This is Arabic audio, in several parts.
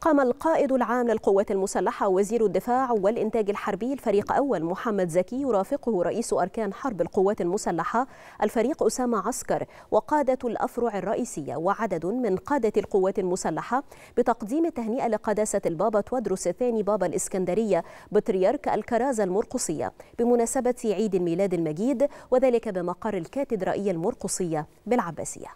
قام القائد العام للقوات المسلحة وزير الدفاع والإنتاج الحربي الفريق أول محمد زكي يرافقه رئيس أركان حرب القوات المسلحة الفريق أسامة عسكر وقادة الأفرع الرئيسية وعدد من قادة القوات المسلحة بتقديم التهنئة لقداسة البابا تودروس الثاني بابا الإسكندرية بطريرك الكرازة المرقصية بمناسبة عيد الميلاد المجيد وذلك بمقر الكاتدرائية المرقصية بالعباسية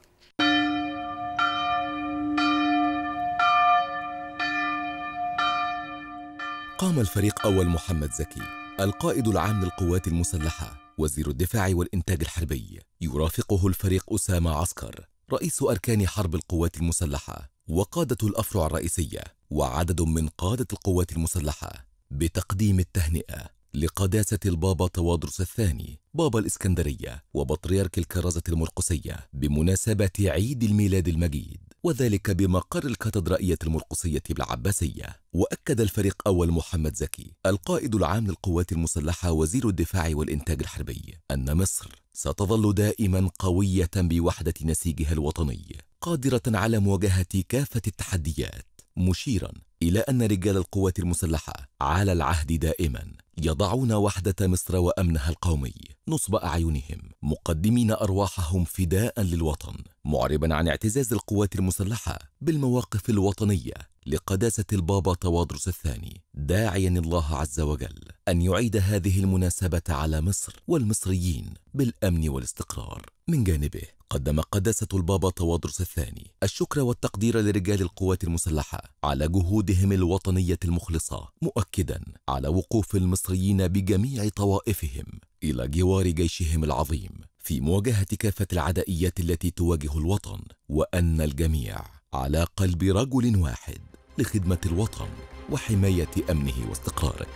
قام الفريق أول محمد زكي القائد العام للقوات المسلحة وزير الدفاع والإنتاج الحربي يرافقه الفريق أسامة عسكر رئيس أركان حرب القوات المسلحة وقادة الأفرع الرئيسية وعدد من قادة القوات المسلحة بتقديم التهنئة لقداسة البابا تواضرس الثاني بابا الإسكندرية وبطريرك الكرازة المرقسية بمناسبة عيد الميلاد المجيد وذلك بمقر الكاتدرائية المرقسية بالعباسية وأكد الفريق أول محمد زكي القائد العام للقوات المسلحة وزير الدفاع والإنتاج الحربي أن مصر ستظل دائما قوية بوحدة نسيجها الوطني قادرة على مواجهة كافة التحديات مشيرا إلى أن رجال القوات المسلحة على العهد دائما يضعون وحدة مصر وأمنها القومي نصب أعينهم مقدمين أرواحهم فداء للوطن معربا عن اعتزاز القوات المسلحة بالمواقف الوطنية لقداسة البابا طوادرس الثاني داعيا الله عز وجل أن يعيد هذه المناسبة على مصر والمصريين بالأمن والاستقرار من جانبه قدم قداسة البابا تواضرس الثاني الشكر والتقدير لرجال القوات المسلحة على جهودهم الوطنية المخلصة مؤكدا على وقوف المصريين بجميع طوائفهم إلى جوار جيشهم العظيم في مواجهة كافة العدائيات التي تواجه الوطن وأن الجميع على قلب رجل واحد لخدمة الوطن وحماية أمنه واستقراره